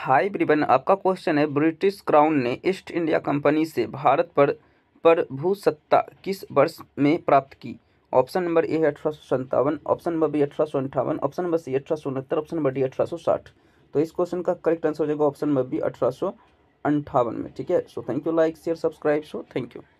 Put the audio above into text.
high ब्रिबन आपका question है British crown ने ईस्ट इंडिया कंपनी से भारत पर पर भूसत्ता किस वर्ष में प्राप्त की ऑप्शन नंबर ए है अठारह सौ संतावन ऑप्शन नंबर बी अठारह सौ अंठावन ऑप्शन नंबर सी अठारह सौ उनहत्तर ऑप्शन नंबर डी अठारह सौ साठ तो इस क्वेश्चन का करेक्ट आंसर हो जाएगा ऑप्शन नंबर बी अठारह सौ अंठावन में ठीक है so thank you like share subscribe so thank you